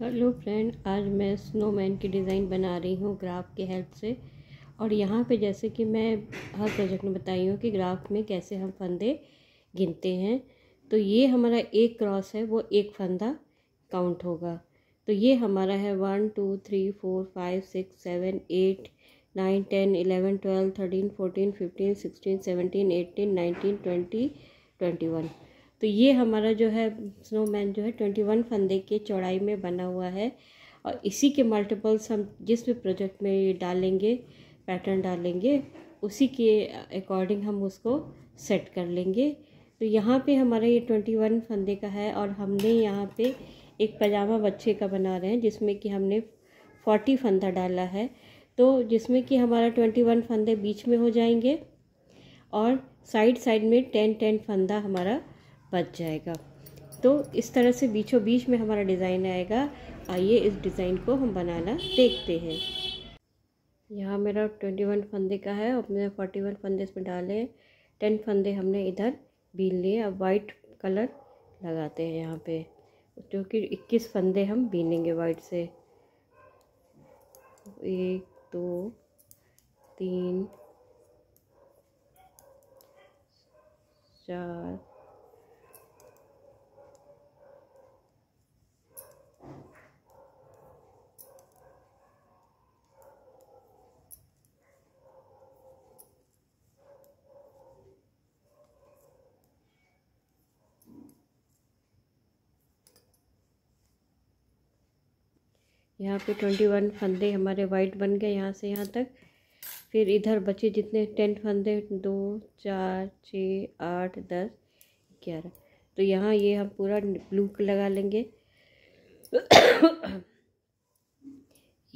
hello friend आज मैं snowman की डिज़ाइन बना रही हूँ ग्राफ के हेल्प से और यहाँ पे जैसे कि मैं हर प्रोजेक्ट में बताई हूँ कि ग्राफ में कैसे हम फंदे गिनते हैं तो ये हमारा एक क्रॉस है वो एक फंदा काउंट होगा तो ये हमारा है one two three four five six seven eight nine ten eleven twelve thirteen fourteen fifteen sixteen seventeen eighteen nineteen twenty twenty one तो ये हमारा जो है स्नोमैन जो है ट्वेंटी वन फंदे के चौड़ाई में बना हुआ है और इसी के मल्टीपल्स हम जिस भी प्रोजेक्ट में डालेंगे पैटर्न डालेंगे उसी के अकॉर्डिंग हम उसको सेट कर लेंगे तो यहाँ पे हमारा ये ट्वेंटी वन फंदे का है और हमने यहाँ पे एक पजामा बच्चे का बना रहे हैं जिसमें कि हमने फोर्टी फंदा डाला है तो जिसमें कि हमारा ट्वेंटी वन फंदे बीच में हो जाएंगे और साइड साइड में टेन टेन फंदा हमारा बच जाएगा तो इस तरह से बीचों बीच में हमारा डिज़ाइन आएगा आइए इस डिज़ाइन को हम बनाना देखते हैं यहाँ मेरा ट्वेंटी वन फंदे का है और मैंने फोर्टी वन फंदे इसमें डाले टेन फंदे हमने इधर बीन लिए अब वाइट कलर लगाते हैं यहाँ पे जो कि इक्कीस फंदे हम बीनेंगे वाइट से एक दो तीन चार यहाँ पे ट्वेंटी वन फंदे हमारे वाइट बन गए यहाँ से यहाँ तक फिर इधर बचे जितने टेन फंदे दो चार छः आठ दस ग्यारह तो यहाँ ये हम पूरा ब्लू लगा लेंगे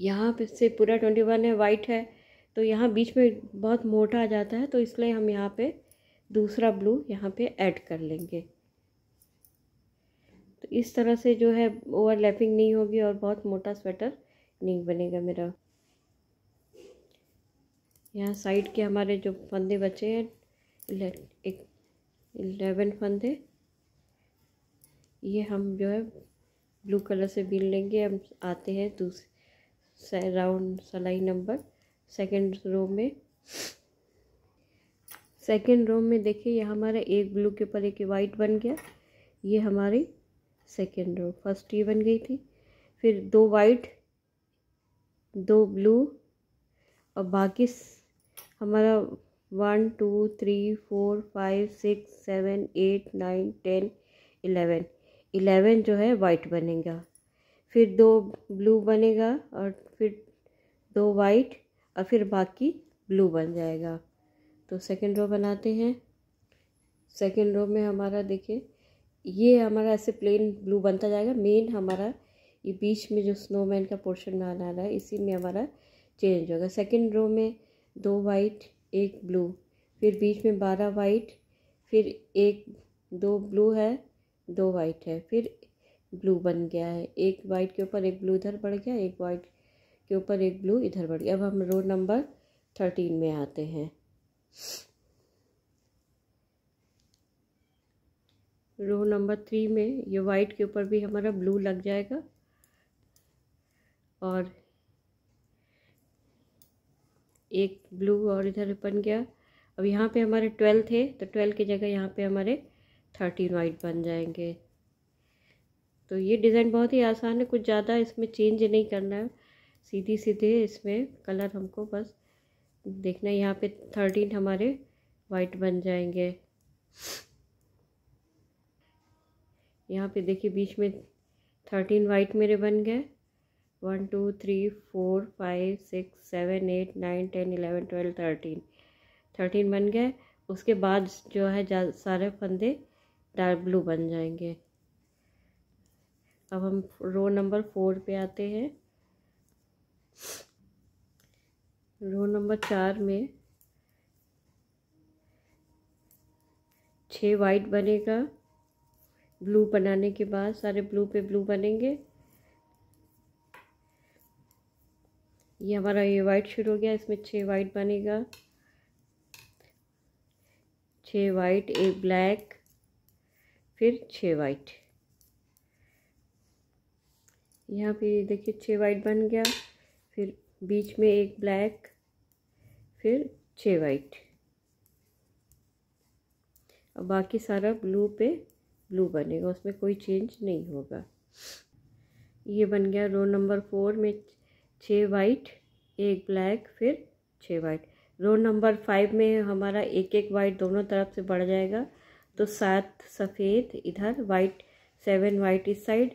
यहाँ पे से पूरा ट्वेंटी वन है वाइट है तो यहाँ बीच में बहुत मोटा आ जाता है तो इसलिए हम यहाँ पे दूसरा ब्लू यहाँ पे ऐड कर लेंगे तो इस तरह से जो है ओवरलैपिंग नहीं होगी और बहुत मोटा स्वेटर नहीं बनेगा मेरा यहाँ साइड के हमारे जो फंदे बचे हैं एक इलेवन फंदे ये हम जो है ब्लू कलर से बीन लेंगे हम आते हैं दूसरे राउंड सलाई नंबर सेकंड रो में सेकंड रो में देखिए ये हमारा एक ब्लू के ऊपर एक वाइट बन गया ये हमारी सेकेंड रो फर्स्ट ये बन गई थी फिर दो वाइट दो ब्लू और बाकी हमारा one two three four five six seven eight nine ten eleven eleven जो है वाइट बनेगा फिर दो ब्लू बनेगा और फिर दो वाइट और फिर बाकी ब्लू बन जाएगा तो सेकेंड रो बनाते हैं सेकेंड रो में हमारा देखिए ये हमारा ऐसे प्लेन ब्लू बनता जाएगा मेन हमारा ये बीच में जो स्नोमैन का पोर्शन आ रहा है इसी में हमारा चेंज होगा सेकेंड रो में दो वाइट एक ब्लू फिर बीच में बारह वाइट फिर एक दो ब्लू है दो वाइट है फिर ब्लू बन गया है एक वाइट के ऊपर एक ब्लू इधर बढ़ गया एक वाइट के ऊपर एक ब्लू इधर बढ़ गया अब हम रो नंबर थर्टीन में आते हैं रो नंबर थ्री में ये वाइट के ऊपर भी हमारा ब्लू लग जाएगा और एक ब्लू और इधर बन गया अब यहाँ पे हमारे ट्वेल्व थे तो ट्वेल्व की जगह यहाँ पे हमारे थर्टीन वाइट बन जाएंगे तो ये डिज़ाइन बहुत ही आसान है कुछ ज़्यादा इसमें चेंज नहीं करना है सीधी सीधे इसमें कलर हमको बस देखना है यहाँ पर थर्टीन हमारे वाइट बन जाएंगे यहाँ पे देखिए बीच में थर्टीन वाइट मेरे बन गए one two three four five six seven eight nine ten eleven twelve thirteen thirteen बन गए उसके बाद जो है सारे फंदे डार्क ब्लू बन जाएंगे अब हम रो नंबर फोर पे आते हैं रो नंबर चार में छः वाइट बनेगा ब्लू बनाने के बाद सारे ब्लू पे ब्लू बनेंगे ये हमारा ये वाइट शुरू हो गया इसमें छः वाइट बनेगा छः वाइट एक ब्लैक फिर छः वाइट यहाँ पे देखिए छः वाइट बन गया फिर बीच में एक ब्लैक फिर छः वाइट और बाकी सारा ब्लू पे ब्लू बनेगा उसमें कोई चेंज नहीं होगा ये बन गया रो नंबर फोर में छः वाइट एक ब्लैक फिर छः वाइट रो नंबर फाइव में हमारा एक एक वाइट दोनों तरफ से बढ़ जाएगा तो सात सफ़ेद इधर वाइट सेवन वाइट इस साइड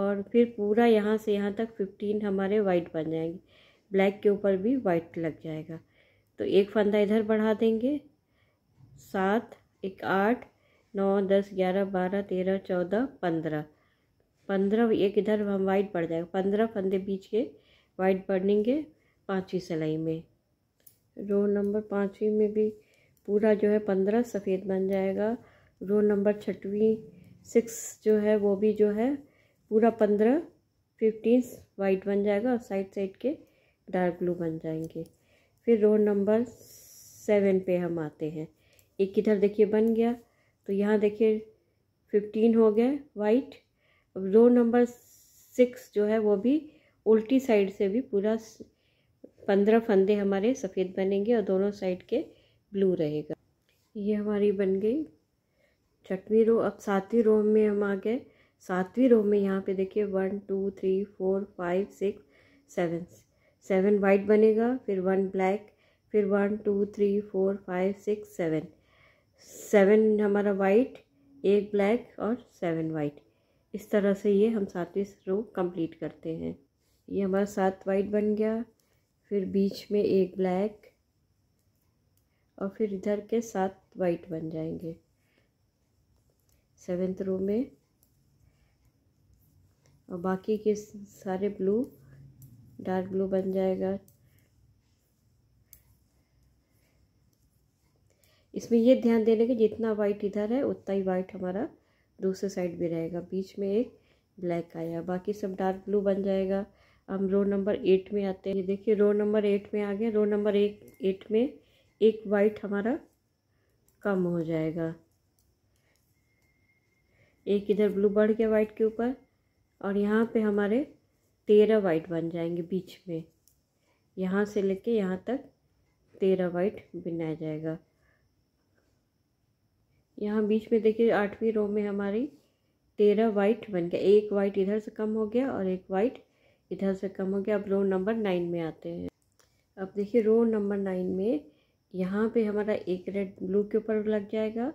और फिर पूरा यहाँ से यहाँ तक फिफ्टीन हमारे वाइट बन जाएंगे ब्लैक के ऊपर भी वाइट लग जाएगा तो एक फंदा इधर बढ़ा देंगे सात एक आठ नौ दस ग्यारह बारह तेरह चौदह पंद्रह पंद्रह एक इधर हम वाइट पड़ जाएगा पंद्रह फंदे बीच के वाइट बढ़ेंगे पाँचवीं सिलाई में रो नंबर पाँचवीं में भी पूरा जो है पंद्रह सफ़ेद बन जाएगा रो नंबर छठवीं सिक्स जो है वो भी जो है पूरा पंद्रह फिफ्टीन वाइट बन जाएगा और साइड साइड के डार्क ब्लू बन जाएंगे फिर रो नंबर सेवन पे हम आते हैं एक इधर देखिए बन गया तो यहाँ देखिए फिफ्टीन हो गए वाइट अब रो नंबर सिक्स जो है वो भी उल्टी साइड से भी पूरा पंद्रह फंदे हमारे सफ़ेद बनेंगे और दोनों साइड के ब्लू रहेगा ये हमारी बन गई छठवीं रो अब सातवीं रो में हम आ गए सातवीं रो में यहाँ पे देखिए one two three four five six seven seven white बनेगा फिर वन ब्लैक फिर one two three four five six seven seven हमारा वाइट एक ब्लैक और सेवन वाइट इस तरह से ये हम सातवीं रो कंप्लीट करते हैं ये हमारा सात वाइट बन गया फिर बीच में एक ब्लैक और फिर इधर के सात वाइट बन जाएंगे सेवेंथ रो में और बाकी के सारे ब्लू डार्क ब्लू बन जाएगा इसमें ये ध्यान देने के जितना वाइट इधर है उतना ही वाइट हमारा दूसरे साइड भी रहेगा बीच में एक ब्लैक आया बाकी सब डार्क ब्लू बन जाएगा हम रो नंबर एट में आते हैं ये देखिए रो नंबर एट में आ गए रो नंबर एक एट में एक वाइट हमारा कम हो जाएगा एक इधर ब्लू बढ़ गया वाइट के ऊपर और यहाँ पे हमारे तेरह वाइट बन जाएंगे बीच में यहाँ से लेके यहाँ तक तेरह वाइट बनाया जाएगा यहाँ बीच में देखिए आठवीं रो में हमारी तेरह वाइट बन गया एक वाइट इधर से कम हो गया और एक वाइट इधर से कम हो गया अब रो नंबर नाइन में आते हैं अब देखिए रो नंबर नाइन में यहाँ पे हमारा एक रेड ब्लू के ऊपर लग जाएगा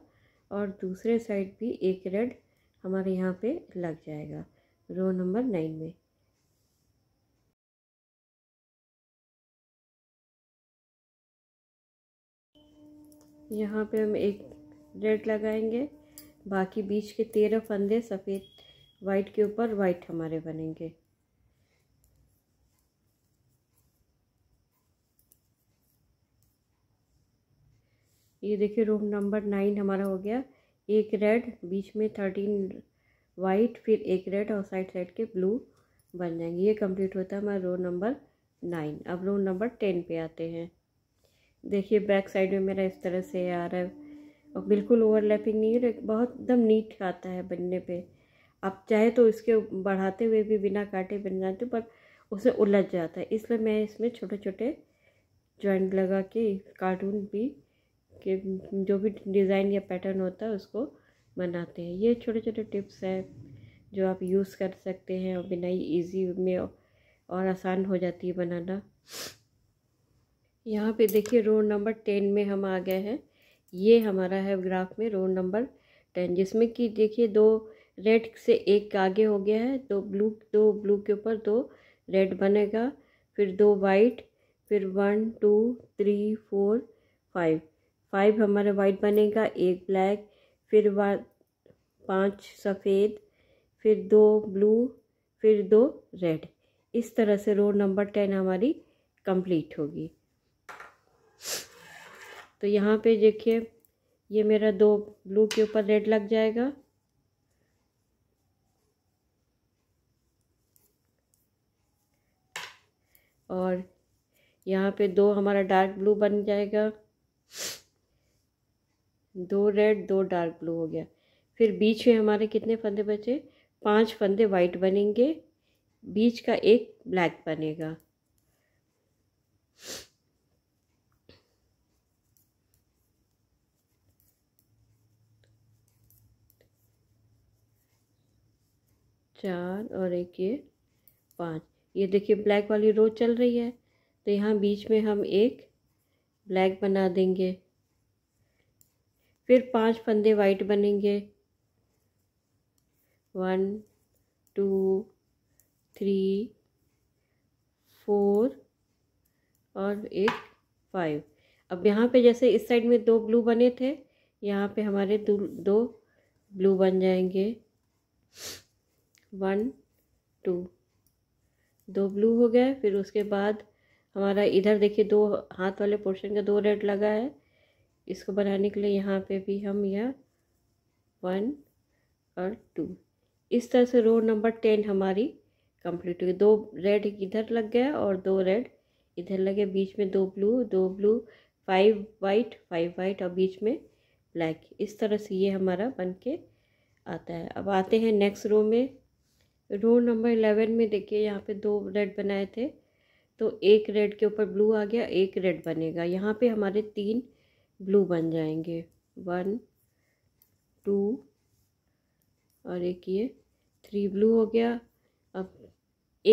और दूसरे साइड भी एक रेड हमारे यहाँ पे लग जाएगा रो नंबर नाइन में यहाँ पे हम एक रेड लगाएंगे बाकी बीच के तेरह फंदे सफ़ेद वाइट के ऊपर वाइट हमारे बनेंगे ये देखिए रूम नंबर नाइन हमारा हो गया एक रेड बीच में थर्टीन वाइट फिर एक रेड और साइड साइड के ब्लू बन जाएंगे ये कंप्लीट होता है हमारा रो नंबर नाइन अब रो नंबर टेन पे आते हैं देखिए बैक साइड में मेरा इस तरह से आ रहा है और बिल्कुल ओवरलैपिंग नहीं है बहुत एकदम नीट आता है बनने पे आप चाहे तो इसके बढ़ाते हुए भी बिना काटे बन जाते पर उसे उलझ जाता है इसलिए मैं इसमें छोटे छोटे जॉइंट लगा के कार्टून भी के जो भी डिज़ाइन या पैटर्न होता है उसको बनाते हैं ये छोटे छोटे टिप्स हैं जो आप यूज़ कर सकते हैं और बिना ही ईजी में और आसान हो जाती है बनाना यहाँ पे देखिए रोड नंबर टेन में हम आ गए हैं ये हमारा है ग्राफ में रोड नंबर टेन जिसमें कि देखिए दो रेड से एक आगे हो गया है दो ब्लू दो ब्लू के ऊपर दो रेड बनेगा फिर दो वाइट फिर one two three four five five हमारा वाइट बनेगा एक ब्लैक फिर पांच सफ़ेद फिर दो ब्लू फिर दो रेड इस तरह से रोड नंबर टेन हमारी कंप्लीट होगी तो यहाँ पे देखिए ये मेरा दो ब्लू के ऊपर रेड लग जाएगा और यहाँ पे दो हमारा डार्क ब्लू बन जाएगा दो रेड दो डार्क ब्लू हो गया फिर बीच में हमारे कितने फंदे बचे पांच फंदे वाइट बनेंगे बीच का एक ब्लैक बनेगा चार और एक ये पाँच ये देखिए ब्लैक वाली रो चल रही है तो यहाँ बीच में हम एक ब्लैक बना देंगे फिर पांच फंदे वाइट बनेंगे वन टू थ्री फोर और एक फाइव अब यहाँ पे जैसे इस साइड में दो ब्लू बने थे यहाँ पे हमारे दो दो ब्लू बन जाएंगे वन टू दो ब्लू हो गए फिर उसके बाद हमारा इधर देखिए दो हाथ वाले पोर्शन का दो रेड लगा है इसको बनाने के लिए यहाँ पे भी हम यह वन और टू इस तरह से रो नंबर टेन हमारी कंप्लीट हुई दो रेड इधर लग गया और दो रेड इधर लगे बीच में दो ब्लू दो blue five white five white और बीच में ब्लैक इस तरह से ये हमारा बन के आता है अब आते हैं नेक्स्ट रो में रो नंबर इलेवन में देखिए यहाँ पे दो रेड बनाए थे तो एक रेड के ऊपर ब्लू आ गया एक रेड बनेगा यहाँ पे हमारे तीन ब्लू बन जाएंगे वन टू और एक ये थ्री ब्लू हो गया अब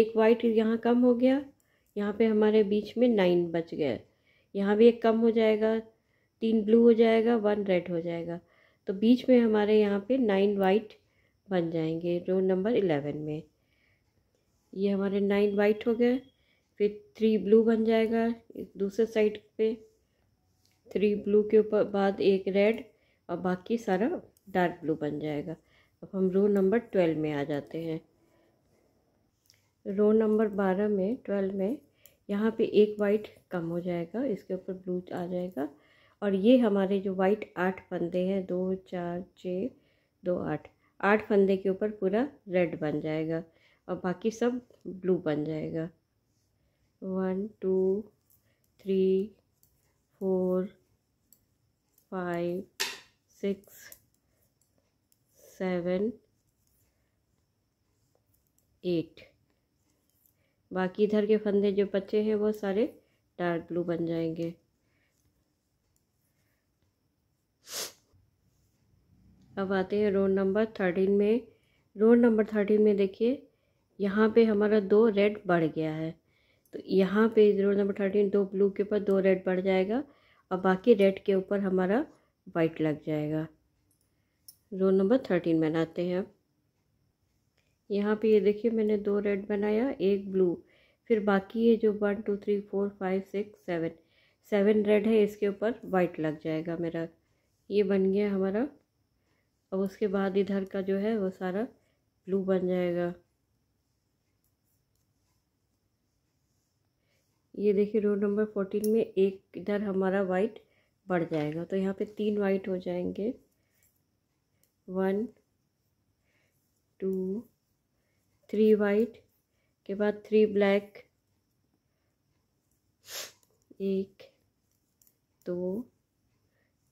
एक वाइट यहाँ कम हो गया यहाँ पे हमारे बीच में नाइन बच गया यहाँ भी एक कम हो जाएगा तीन ब्लू हो जाएगा वन रेड हो जाएगा तो बीच में हमारे यहाँ पे नाइन वाइट बन जाएंगे जो नंबर इलेवन में ये हमारे नाइन वाइट हो गए फिर थ्री ब्लू बन जाएगा दूसरे साइड पे थ्री ब्लू के ऊपर बाद एक रेड और बाकी सारा डार्क ब्लू बन जाएगा अब हम रो नंबर ट्वेल्व में आ जाते हैं रो नंबर बारह में ट्वेल्व में यहाँ पे एक वाइट कम हो जाएगा इसके ऊपर ब्लू आ जाएगा और ये हमारे जो वाइट आठ बंदे हैं दो चार छ दो आठ आठ फंदे के ऊपर पूरा रेड बन जाएगा और बाकी सब ब्लू बन जाएगा one two three four five six seven eight बाकी इधर के फंदे जो बचे हैं वो सारे डार्क ब्लू बन जाएंगे अब आते हैं रोड नंबर थर्टीन में रोड नंबर थर्टीन में देखिए यहाँ पे हमारा दो रेड बढ़ गया है तो यहाँ पे रोड नंबर थर्टीन दो ब्लू के ऊपर दो रेड बढ़ जाएगा और बाकी रेड के ऊपर हमारा वाइट लग जाएगा रोड नंबर थर्टीन बनाते हैं अब यहाँ पर ये देखिए मैंने दो रेड बनाया एक ब्लू फिर बाकी ये जो one two three four five six seven seven red है इसके ऊपर वाइट लग जाएगा मेरा ये बन गया हमारा अब उसके बाद इधर का जो है वो सारा ब्लू बन जाएगा ये देखिए रोड नंबर फोर्टीन में एक इधर हमारा वाइट बढ़ जाएगा तो यहाँ पे तीन वाइट हो जाएंगे वन टू थ्री वाइट के बाद थ्री ब्लैक एक दो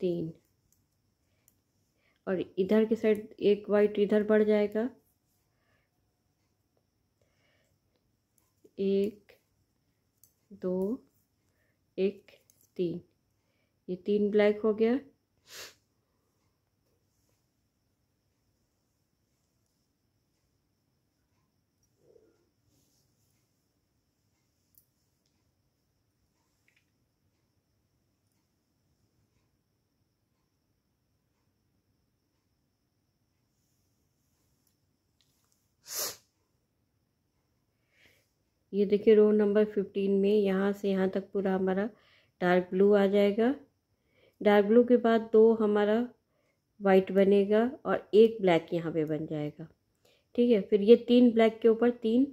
तीन और इधर की साइड एक वाइट इधर बढ़ जाएगा एक दो एक तीन ये तीन ब्लैक हो गया ये देखिए रो नंबर फिफ्टीन में यहाँ से यहाँ तक पूरा हमारा डार्क ब्लू आ जाएगा डार्क ब्लू के बाद दो हमारा वाइट बनेगा और एक ब्लैक यहाँ पे बन जाएगा ठीक है फिर ये तीन ब्लैक के ऊपर तीन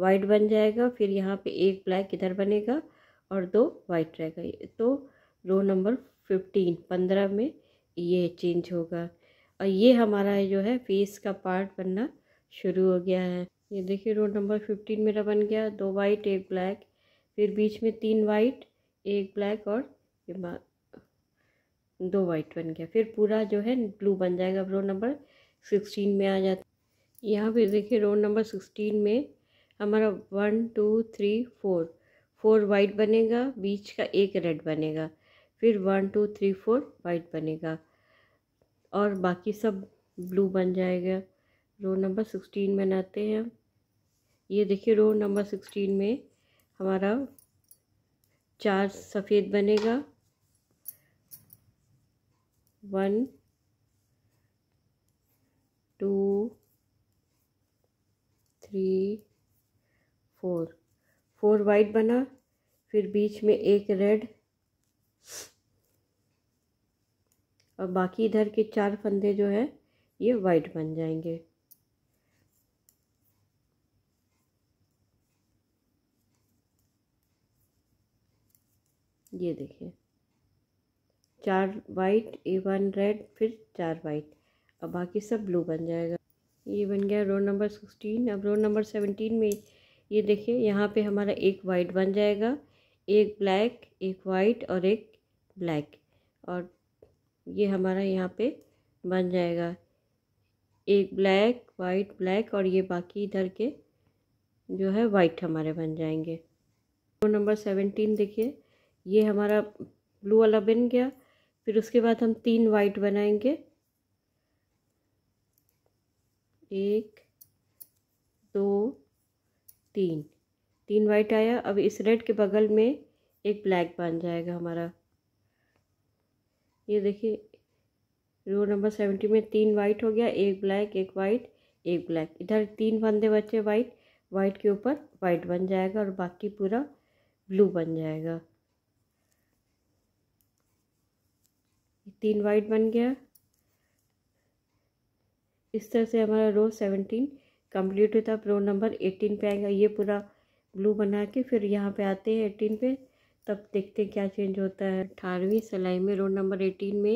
वाइट बन जाएगा फिर यहाँ पे एक ब्लैक इधर बनेगा और दो वाइट रहेगा तो रो नंबर फिफ्टीन पंद्रह में ये चेंज होगा और ये हमारा जो है फेस का पार्ट बनना शुरू हो गया है ये देखिए रोड नंबर फिफ्टीन मेरा बन गया दो वाइट एक ब्लैक फिर बीच में तीन वाइट एक ब्लैक और ये दो वाइट बन गया फिर पूरा जो है ब्लू बन जाएगा अब रोड नंबर सिक्सटीन में आ जाता यहाँ पे देखिए रोड नंबर सिक्सटीन में हमारा one two three four four white बनेगा बीच का एक रेड बनेगा फिर one two three four white बनेगा और बाकी सब ब्लू बन जाएगा रोड नंबर सिक्सटीन बनाते हैं हम ये देखिए रो नंबर सिक्सटीन में हमारा चार सफ़ेद बनेगा one two three four four white बना फिर बीच में एक रेड और बाकी इधर के चार फंदे जो है ये वाइट बन जाएंगे ये देखिए चार वाइट ए वन रेड फिर चार वाइट अब बाकी सब ब्लू बन जाएगा ये बन गया रोड नंबर सिक्सटीन अब रोड नंबर सेवनटीन में ये देखिए यहाँ पे हमारा एक वाइट बन जाएगा एक ब्लैक एक वाइट और एक ब्लैक और ये हमारा यहाँ पे बन जाएगा एक ब्लैक वाइट ब्लैक और ये बाकी इधर के जो है वाइट हमारे बन जाएंगे रोड नंबर सेवनटीन देखिए ये हमारा ब्लू वाला बन गया फिर उसके बाद हम तीन वाइट बनाएंगे एक दो तीन तीन वाइट आया अब इस रेड के बगल में एक ब्लैक बन जाएगा हमारा ये देखिए रो नंबर सेवेंटी में तीन वाइट हो गया एक ब्लैक एक वाइट एक ब्लैक इधर तीन बंदे बचे वाइट वाइट के ऊपर वाइट बन जाएगा और बाकी पूरा ब्लू बन जाएगा तीन वाइट बन गया इस तरह से हमारा रो सेवनटीन कंप्लीट होता है रो नंबर एटीन पे आएगा ये पूरा ब्लू बना के फिर यहाँ पे आते हैं एटीन पे तब देखते हैं क्या चेंज होता है अठारहवीं सिलाई में रो नंबर एटीन में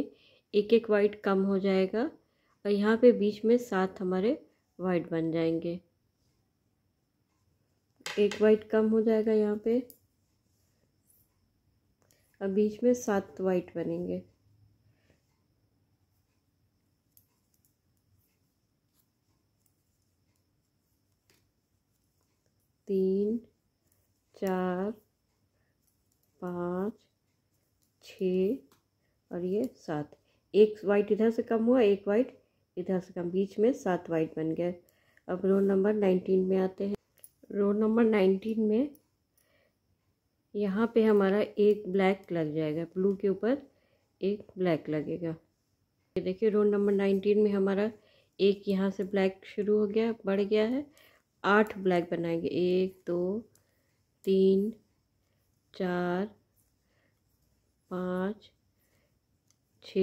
एक एक वाइट कम हो जाएगा और यहाँ पे बीच में सात हमारे वाइट बन जाएंगे एक वाइट कम हो जाएगा यहाँ पे और बीच में सात वाइट बनेंगे तीन चार पाँच छ और ये सात एक वाइट इधर से कम हुआ एक वाइट इधर से कम बीच में सात वाइट बन गए अब रो नंबर नाइनटीन में आते हैं रो नंबर नाइनटीन में यहाँ पे हमारा एक ब्लैक लग जाएगा ब्लू के ऊपर एक ब्लैक लगेगा ये देखिए रो नंबर नाइनटीन में हमारा एक यहाँ से ब्लैक शुरू हो गया बढ़ गया है आठ ब्लैक बनाएंगे एक दो तीन चार पाँच छ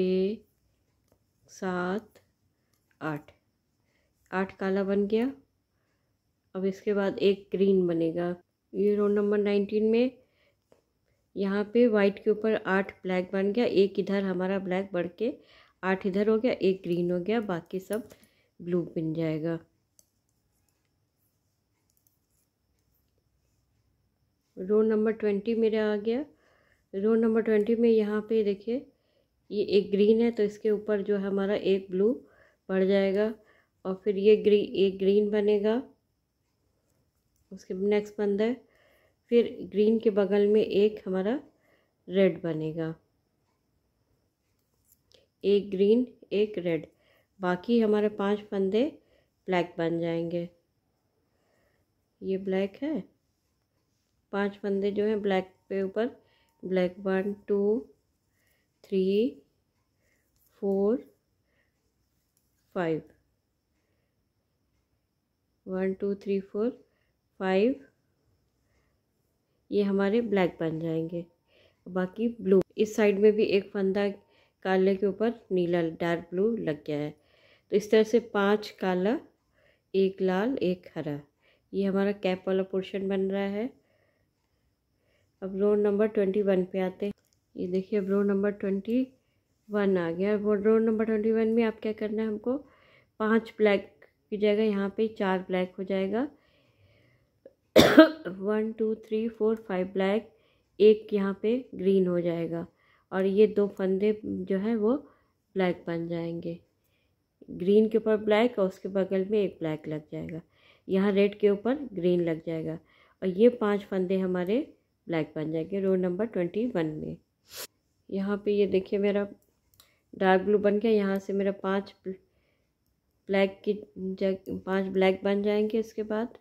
सात आठ आठ काला बन गया अब इसके बाद एक ग्रीन बनेगा ये रो नंबर नाइनटीन में यहाँ पे वाइट के ऊपर आठ ब्लैक बन गया एक इधर हमारा ब्लैक बढ़ के आठ इधर हो गया एक ग्रीन हो गया बाकी सब ब्लू बन जाएगा रो नंबर ट्वेंटी मेरा आ गया रो नंबर ट्वेंटी में यहाँ पे देखिए ये एक ग्रीन है तो इसके ऊपर जो है हमारा एक ब्लू पड़ जाएगा और फिर ये ग्री एक ग्रीन बनेगा उसके नेक्स्ट बनता है फिर ग्रीन के बगल में एक हमारा रेड बनेगा एक ग्रीन एक रेड बाकी हमारे पांच फंदे ब्लैक बन जाएंगे ये ब्लैक है पांच फंदे जो हैं ब्लैक पे ऊपर black one two three four five one two three four five ये हमारे ब्लैक बन जाएंगे बाकी ब्लू इस साइड में भी एक फंदा काले के ऊपर नीला डार्क ब्लू लग गया है तो इस तरह से पांच काला एक लाल एक हरा ये हमारा कैप वाला पोर्शन बन रहा है अब रोड नंबर ट्वेंटी वन पे आते हैं ये देखिए अब रोड नंबर ट्वेंटी वन आ गया वो रोड नंबर ट्वेंटी वन में आप क्या करना है हमको पांच ब्लैक की जगह यहाँ पे चार ब्लैक हो जाएगा one two three four five black एक यहाँ पे ग्रीन हो जाएगा और ये दो फंदे जो है वो ब्लैक बन जाएंगे ग्रीन के ऊपर ब्लैक और उसके बगल में एक ब्लैक लग जाएगा यहाँ रेड के ऊपर ग्रीन लग जाएगा और ये पांच फंदे हमारे ब्लैक बन जाएंगे रोड नंबर ट्वेंटी वन में यहाँ पे ये देखिए मेरा डार्क ब्लू बन गया यहाँ से मेरा पांच ब्लैक की पांच ब्लैक बन जाएंगे इसके बाद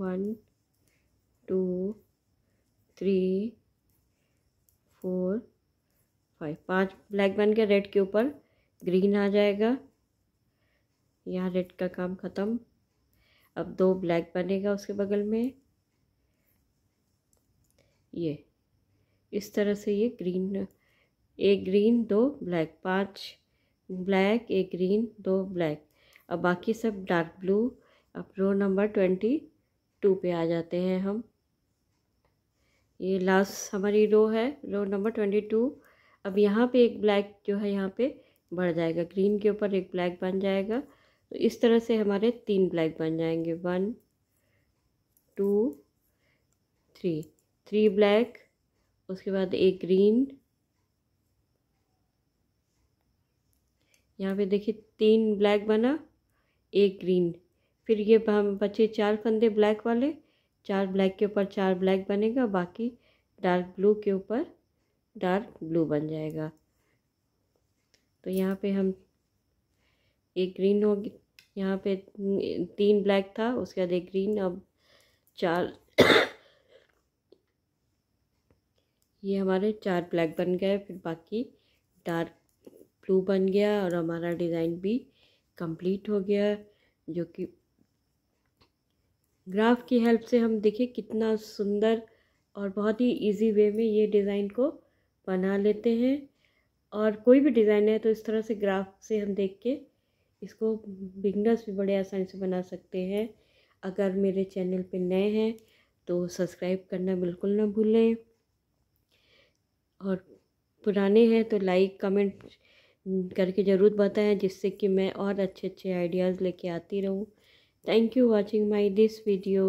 one two three four five पांच ब्लैक बन गया रेड के ऊपर ग्रीन आ जाएगा यहाँ रेड का काम ख़त्म अब दो ब्लैक बनेगा उसके बगल में ये इस तरह से ये ग्रीन एक ग्रीन दो ब्लैक पांच ब्लैक एक ग्रीन दो ब्लैक अब बाकी सब डार्क ब्लू अब रो नंबर ट्वेंटी टू पे आ जाते हैं हम ये लास्ट हमारी रो है रो नंबर ट्वेंटी टू अब यहाँ पे एक ब्लैक जो है यहाँ पे बढ़ जाएगा ग्रीन के ऊपर एक ब्लैक बन जाएगा तो इस तरह से हमारे तीन ब्लैक बन जाएंगे one two three three black उसके बाद एक ग्रीन यहाँ पे देखिए तीन ब्लैक बना एक ग्रीन फिर ये बचे चार फंदे ब्लैक वाले चार ब्लैक के ऊपर चार ब्लैक बनेगा बाकी डार्क ब्लू के ऊपर डार्क ब्लू बन जाएगा तो यहाँ पे हम एक ग्रीन हो यहाँ पे हम्म, तीन ब्लैक था उसके बाद एक ग्रीन अब चार ये हमारे चार ब्लैक बन गए फिर बाकी डार्क ब्लू बन गया और हमारा डिज़ाइन भी कंप्लीट हो गया जो कि ग्राफ की हेल्प से हम देखें कितना सुंदर और बहुत ही इजी वे में ये डिज़ाइन को बना लेते हैं और कोई भी डिज़ाइन है तो इस तरह से ग्राफ से हम देख के इसको बिगनर्स भी बड़े आसानी से बना सकते हैं अगर मेरे चैनल पे नए हैं तो सब्सक्राइब करना बिल्कुल ना भूलें और पुराने हैं तो लाइक कमेंट करके ज़रूर बताएं जिससे कि मैं और अच्छे अच्छे आइडियाज़ लेके आती रहूं thank you watching my this video